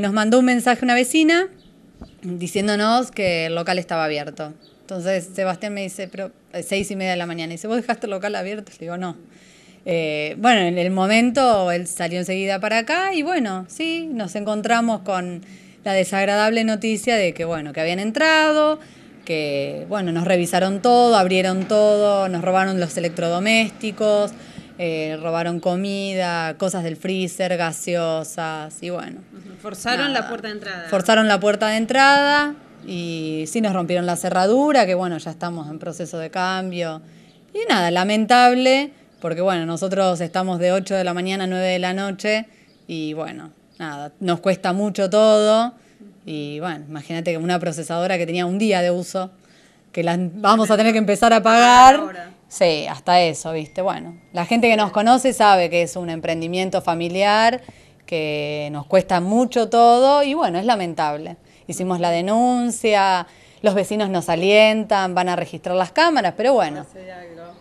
Nos mandó un mensaje una vecina diciéndonos que el local estaba abierto. Entonces Sebastián me dice, pero eh, seis y media de la mañana, y dice, ¿vos dejaste el local abierto? Le digo, no. Eh, bueno, en el momento él salió enseguida para acá y bueno, sí, nos encontramos con la desagradable noticia de que bueno, que habían entrado, que bueno, nos revisaron todo, abrieron todo, nos robaron los electrodomésticos, eh, robaron comida, cosas del freezer, gaseosas y bueno, Forzaron la puerta de entrada. Forzaron la puerta de entrada y sí nos rompieron la cerradura, que bueno, ya estamos en proceso de cambio. Y nada, lamentable, porque bueno, nosotros estamos de 8 de la mañana a 9 de la noche y bueno, nada, nos cuesta mucho todo. Y bueno, imagínate que una procesadora que tenía un día de uso, que la vamos a tener que empezar a pagar. Sí, hasta eso, viste. Bueno, la gente que nos conoce sabe que es un emprendimiento familiar que nos cuesta mucho todo y bueno, es lamentable. Hicimos la denuncia, los vecinos nos alientan, van a registrar las cámaras, pero bueno,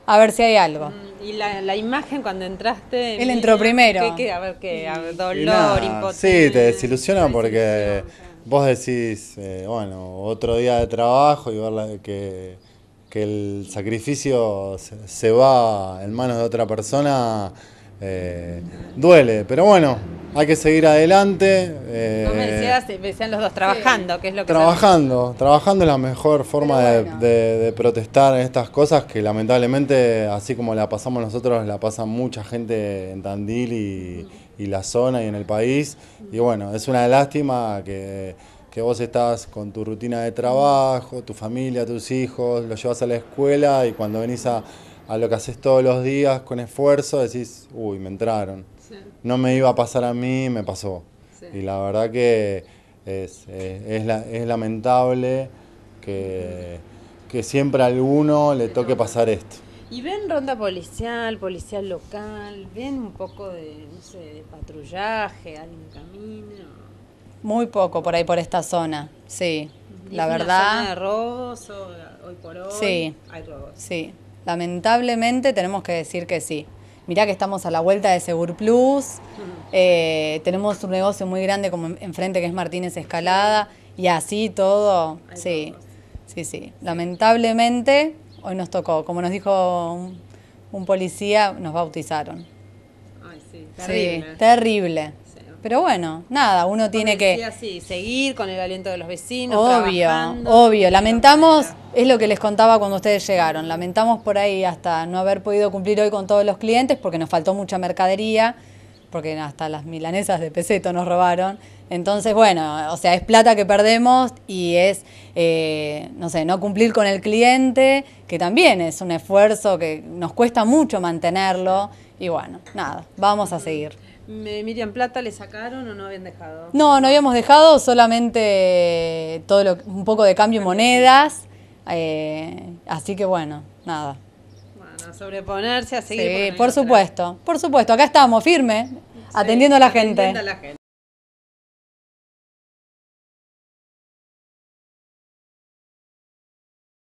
a ver si hay algo. Mm, y la, imagen cuando entraste... Él entró primero. ¿qué, a ver qué, dolor, Sí, te desilusiona porque vos decís, eh, bueno, otro día de trabajo y ver que, el sacrificio se, va en manos de otra persona, eh, duele, pero bueno, hay que seguir adelante. Eh, me decías, decían los dos trabajando, que es lo que... Trabajando, trabajando es la mejor forma de, protestar en estas cosas que lamentablemente, así como la pasamos nosotros, la pasa mucha gente en Tandil y, la zona y en el país. Y bueno, es una lástima que, vos estás con tu rutina de trabajo, tu familia, tus hijos, los llevas a la escuela y cuando venís a, a lo que haces todos los días con esfuerzo decís, uy, me entraron no me iba a pasar a mí, me pasó. Y la verdad que es, lamentable que, siempre a alguno le toque pasar esto. ¿Y ven ronda policial, policial local? ¿Ven un poco de, patrullaje, alguien camino? Muy poco por ahí, por esta zona, sí. la verdad. zona de robos hoy por hoy? Hay robos. Sí. Lamentablemente tenemos que decir que sí mirá que estamos a la vuelta de Segur Plus, eh, tenemos un negocio muy grande como enfrente que es Martínez Escalada, y así todo, sí, sí, sí. Lamentablemente, hoy nos tocó, como nos dijo un, policía, nos bautizaron. Ay, sí, terrible. Sí, terrible. Pero bueno, nada, uno tiene que... Sí, seguir con el aliento de los vecinos. Obvio, obvio. Lamentamos es lo que les contaba cuando ustedes llegaron. Lamentamos por ahí hasta no haber podido cumplir hoy con todos los clientes porque nos faltó mucha mercadería, porque hasta las milanesas de peseto nos robaron. Entonces, bueno, o sea, es plata que perdemos y es, eh, no sé, no cumplir con el cliente, que también es un esfuerzo que nos cuesta mucho mantenerlo. Y bueno, nada, vamos a seguir. Miriam Plata, ¿le sacaron o no habían dejado? No, no habíamos dejado, solamente todo un poco de cambio y monedas eh, así que bueno, nada. Bueno, sobreponerse a seguir. Sí, por, supuesto, por supuesto. Acá estamos, firme, atendiendo a la gente. A la gente.